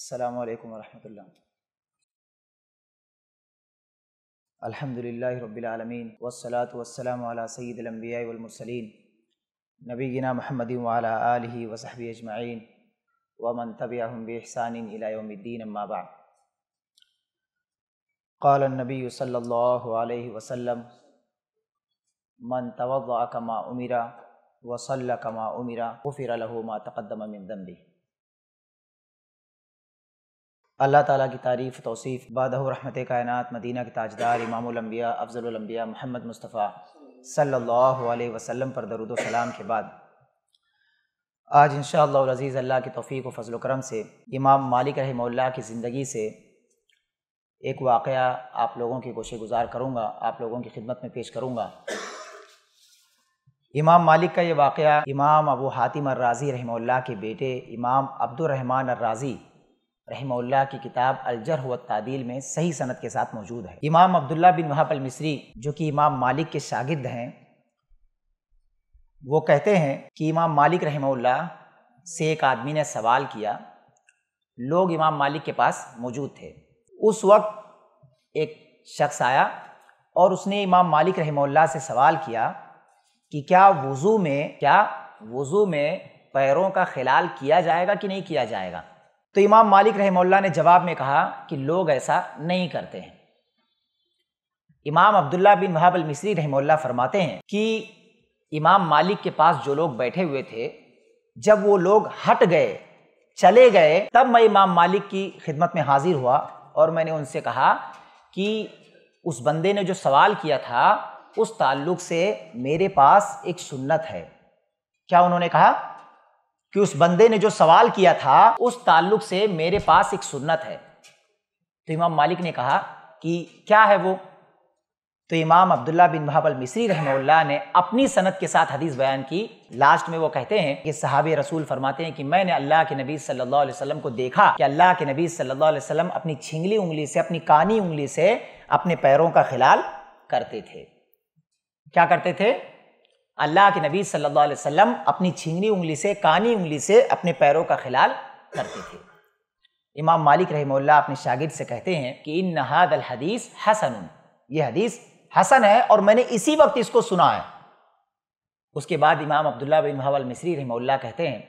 السلام عليكم ورحمة الله الحمد لله رب العالمين والصلاة والسلام على سيد الأنبياء والمرسلين نبينا محمد وعلى آله وصحبه أجمعين ومن تبعهم بإحسان إلى يوم الدين ما بعد قال النبي صلى الله عليه وسلم من توضأ كما أمر وصلى كما أمر غفر له ما تقدم من ذنبه अल्लाह ताला की तारीफ़ तोसीफ़ बदहरहमत कायनत मदीना के ताजदार इमामबिया अफजलम्बिया मोहम्मद मुस्तफ़ा सल्लल्लाहु अलैहि वसल्लम पर दरुद सलाम के बाद आज इन अज़ीज़ अल्लाह की तोफ़ी व फजल करम से इमाम मालिक रहमल्ला की ज़िंदगी से एक वाक़ आप लोगों की कोशे गुजार करूँगा आप लोगों की खिदमत में पेश करूँगा इमाम मालिक का ये वाक़ इमाम अबू हातिम अर्राज़ी रहमल्ला के बेटे इमाम अब्दुलरहमान अर्राज़ी रहमल्ला की किताब अलजर तादील में सही सनत के साथ मौजूद है इमाम अब्दुल्ला बिन वहाब अल मिस्री जो कि इमाम मालिक के शागिद हैं वो कहते हैं कि इमाम मालिक रहमल्ला से एक आदमी ने सवाल किया लोग इमाम मालिक के पास मौजूद थे उस वक्त एक शख्स आया और उसने इमाम मालिक रहमल्ला से सवाल किया कि क्या वज़ू में क्या वज़ू में पैरों का खिलाल किया जाएगा कि नहीं किया जाएगा तो इमाम मालिक रहमल्ला ने जवाब में कहा कि लोग ऐसा नहीं करते हैं इमाम अब्दुल्ला बिन वहाब अल मिसरी रहमल्ला फरमाते हैं कि इमाम मालिक के पास जो लोग बैठे हुए थे जब वो लोग हट गए चले गए तब मैं इमाम मालिक की खिदमत में हाजिर हुआ और मैंने उनसे कहा कि उस बंदे ने जो सवाल किया था उस ताल्लुक से मेरे पास एक सुन्नत है क्या उन्होंने कहा कि उस बंदे ने जो सवाल किया था उस ताल्लुक से मेरे पास एक सुन्नत है तो इमाम मालिक ने कहा कि क्या है वो तो इमाम अब्दुल्ला बिन महाबल मिसरी रहमल्ला ने अपनी सनत के साथ हदीस बयान की लास्ट में वो कहते हैं कि सहाब रसूल फरमाते हैं कि मैंने अल्लाह के नबी सल्लल्लाहु अलैहि वसल्लम को देखा कि अल्लाह के नबी सल्लल्लाहु अलैहि वसल्लम अपनी छिंगली उंगली से अपनी कानी उंगली से अपने पैरों का खिलाल करते थे क्या करते थे अल्लाह के नबी सल्लल्लाहु अलैहि वसल्लम अपनी छिंगनी उंगली से कानी उंगली से अपने पैरों का खिलाल करते थे इमाम मालिक रहमल्ला अपने शागिद से कहते हैं कि इन नहाद अल हदीस हसन ये हदीस हसन है और मैंने इसी वक्त इसको सुना है उसके बाद इमाम अब्दुल्ला बिन महवल मिसरी रहमल्ला कहते हैं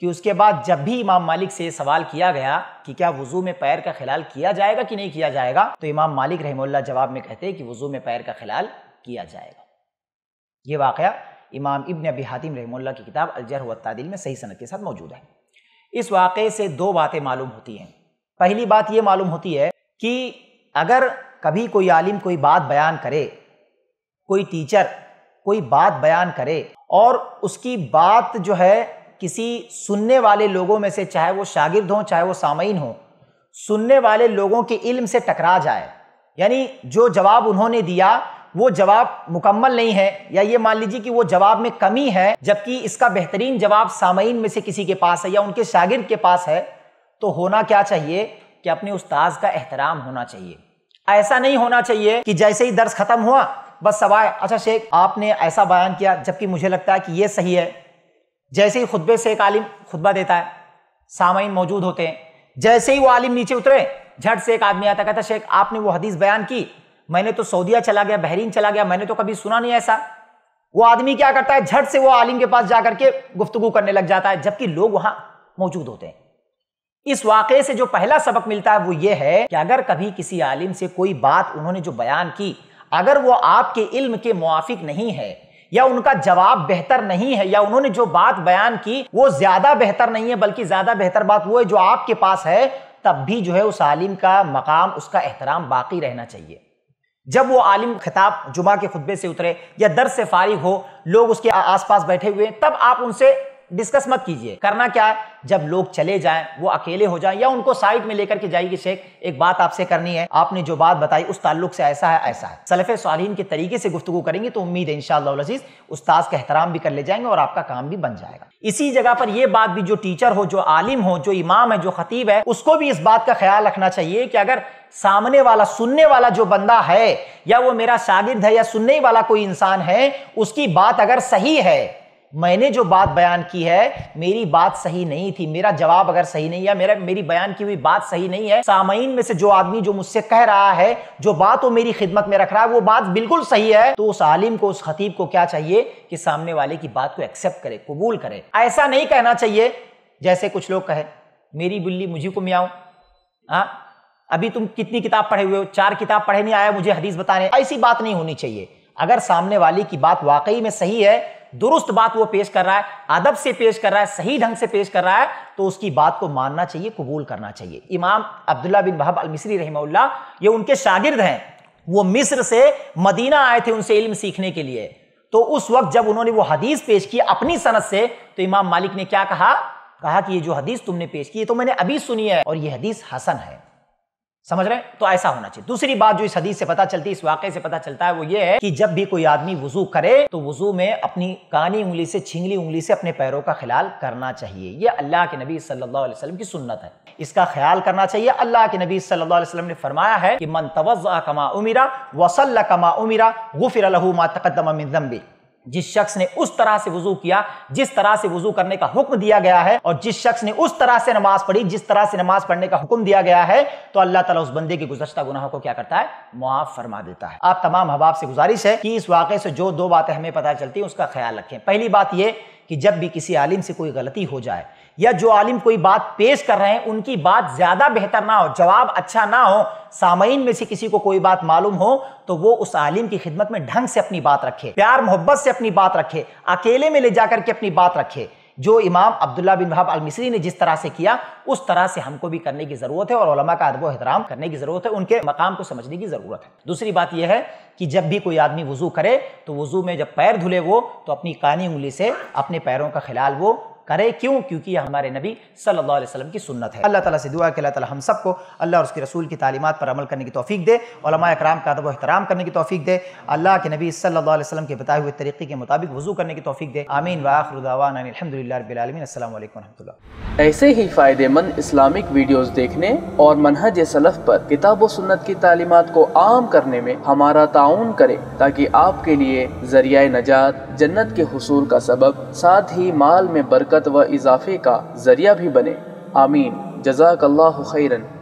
कि उसके बाद जब भी इमाम मालिक से सवाल किया गया कि क्या वज़ू में पैर का खिलाल किया जाएगा कि नहीं किया जाएगा तो इमाम मालिक रहमल्ला जवाब में कहते हैं कि वज़ू में पैर का खिलाल किया जाएगा ये वाक़ इमाम इबन अबी हातिम रहमुल्ला की किताब अलजर वतदिल में सही सनत के साथ मौजूद है इस वाक़े से दो बातें मालूम होती हैं पहली बात ये मालूम होती है कि अगर कभी कोई आलिम कोई बात बयान करे कोई टीचर कोई बात बयान करे और उसकी बात जो है किसी सुनने वाले लोगों में से चाहे वो शागिर्द हों चाहे वो सामीन हों सुनने वाले लोगों के इल्म से टकरा जाए यानी जो जवाब उन्होंने दिया वो जवाब मुकम्मल नहीं है या ये मान लीजिए कि वो जवाब में कमी है जबकि इसका बेहतरीन जवाब सामयीन में से किसी के पास है या उनके शागिर के पास है तो होना क्या चाहिए कि अपने उस्ताद का एहतराम होना चाहिए ऐसा नहीं होना चाहिए कि जैसे ही दर्स खत्म हुआ बस सवाए अच्छा शेख आपने ऐसा बयान किया जबकि मुझे लगता है कि ये सही है जैसे ही खुतबे से एक आलिम खुतबा देता है सामयीन मौजूद होते हैं जैसे ही वो आलिम नीचे उतरे झट से एक आदमी आता कहता शेख आपने वो हदीस बयान की मैंने तो सऊदिया चला गया बहरीन चला गया मैंने तो कभी सुना नहीं ऐसा वो आदमी क्या करता है झट से वो आलिम के पास जाकर के गुफ्तगु करने लग जाता है जबकि लोग वहां मौजूद होते हैं इस वाक़े से जो पहला सबक मिलता है वो ये है कि अगर कभी किसी आलिम से कोई बात उन्होंने जो बयान की अगर वो आपके इल्म के मुआफिक नहीं है या उनका जवाब बेहतर नहीं है या उन्होंने जो बात बयान की वो ज्यादा बेहतर नहीं है बल्कि ज्यादा बेहतर बात वो है जो आपके पास है तब भी जो है उस आलिम का मकाम उसका एहतराम बाकी रहना चाहिए जब वो आलिम खिताब जुमा के खुतबे से उतरे या दर से फारिग हो लोग उसके आसपास बैठे हुए हैं तब आप उनसे डिस्कस मत कीजिए करना क्या है जब लोग चले जाएं वो अकेले हो जाएं या उनको साइड में लेकर के जाइए शेख एक बात आपसे करनी है आपने जो बात बताई उस ताल्लुक से ऐसा है ऐसा है सलफ़ सालीन के तरीके से गुफ्तु करेंगे तो उम्मीद है इनशालाजीज उस्ताद का एहतराम भी कर ले जाएंगे और आपका काम भी बन जाएगा इसी जगह पर यह बात भी जो टीचर हो जो आलिम हो जो इमाम है जो खतीब है उसको भी इस बात का ख्याल रखना चाहिए कि अगर सामने वाला सुनने वाला जो बंदा है या वो मेरा शागिर्द है या सुनने वाला कोई इंसान है उसकी बात अगर सही है मैंने जो बात बयान की है मेरी बात सही नहीं थी मेरा जवाब अगर सही नहीं है मेरा मेरी बयान की हुई बात सही नहीं है सामयीन में से जो आदमी जो मुझसे कह रहा है जो बात वो मेरी खिदमत में रख रहा है वो बात बिल्कुल सही है तो उस आलिम को उस खतीब को क्या चाहिए कि सामने वाले की बात को एक्सेप्ट करे कबूल करे ऐसा नहीं कहना चाहिए जैसे कुछ लोग कहे मेरी बिल्ली मुझे को मियाओ हाँ अभी तुम कितनी किताब पढ़े हुए हो चार किताब पढ़े नहीं आया मुझे हदीस बताने ऐसी बात नहीं होनी चाहिए अगर सामने वाले की बात वाकई में सही है दुरुस्त बात वो पेश कर रहा है अदब से पेश कर रहा है सही ढंग से पेश कर रहा है तो उसकी बात को मानना चाहिए कबूल करना चाहिए इमाम अब्दुल्ला बिन बहब अल मिसरी रहमल्ला ये उनके शागिर्द हैं वो मिस्र से मदीना आए थे उनसे इल्म सीखने के लिए तो उस वक्त जब उन्होंने वो हदीस पेश की अपनी सनत से तो इमाम मालिक ने क्या कहा कहा कि ये जो हदीस तुमने पेश की ये तो मैंने अभी सुनी है और ये हदीस हसन है समझ रहे हैं तो ऐसा होना चाहिए दूसरी बात जो इस हदीस से पता चलती है इस वाक़े से पता चलता है वो ये है कि जब भी कोई आदमी वजू करे तो वजू में अपनी कानी उंगली से छिंगली उंगली से अपने पैरों का ख्याल करना चाहिए ये अल्लाह के नबी सल्लल्लाहु अलैहि वसल्लम की सुन्नत है इसका ख्याल करना चाहिए अल्लाह के नबी सल्लल्लाहु अलैहि वसल्लम ने फरमाया है कि मन तवज़ा कमा उमिरा वसल कमा उमिरा गुफिर लहू मा तकदमा मिन जिस शख्स ने उस तरह से वजू किया जिस तरह से वजू करने का हुक्म दिया गया है और जिस शख्स ने उस तरह से नमाज पढ़ी जिस तरह से नमाज पढ़ने का हुक्म दिया गया है तो अल्लाह ताला उस बंदे के गुजश्ता गुनाह को क्या करता है मुआफ फरमा देता है आप तमाम हबाब से गुजारिश है कि इस वाक्य से जो दो बातें हमें पता चलती है उसका ख्याल रखें पहली बात यह कि जब भी किसी आलिम से कोई गलती हो जाए या जो आलिम कोई बात पेश कर रहे हैं उनकी बात ज़्यादा बेहतर ना हो जवाब अच्छा ना हो सामयीन में से किसी को कोई बात मालूम हो तो वो उस आलिम की खिदमत में ढंग से अपनी बात रखे प्यार मोहब्बत से अपनी बात रखे अकेले में ले जाकर के अपनी बात रखे जो इमाम अब्दुल्ला बिन वहाब अलमिसरी ने जिस तरह से किया उस तरह से हमको भी करने की ज़रूरत है और का अदब एहतराम करने की ज़रूरत है उनके मकाम को समझने की ज़रूरत है दूसरी बात यह है कि जब भी कोई आदमी वज़ू करे तो वज़ू में जब पैर धुले वो तो अपनी कानी उंगली से अपने पैरों का खिलाल वो करे क्यों क्योंकि यह हमारे नबी सल्लल्लाहु अलैहि वसल्लम की सुन्नत है अल्लाह ताला से दुआ कि अल्लाह ताला हम सबको अल्लाह और उसके रसूल की तालीमत पर अमल करने की तौफीक दे ओलमा कराम का अदब एहतराम करने की तौफीक दे अल्लाह के नबी सल्लल्लाहु अलैहि वसल्लम के बताए हुए तरीके के मुताबिक वजू करने की तौफीक दे आमीन वाखरुदावान अलहमदिल्लाबीआलमिन असल वरहमल ऐसे ही फ़ायदेमंद इस्लामिक वीडियोस देखने और मनहज सलफ़ पर किताब व सुन्नत की तालीमत को आम करने में हमारा ताउन करे ताकि आपके लिए ज़रिया नजात जन्नत के हसूल का सबब साथ ही माल में बरकत बरकत व इजाफे का ज़रिया भी बने आमीन जजाकल्ला खैरन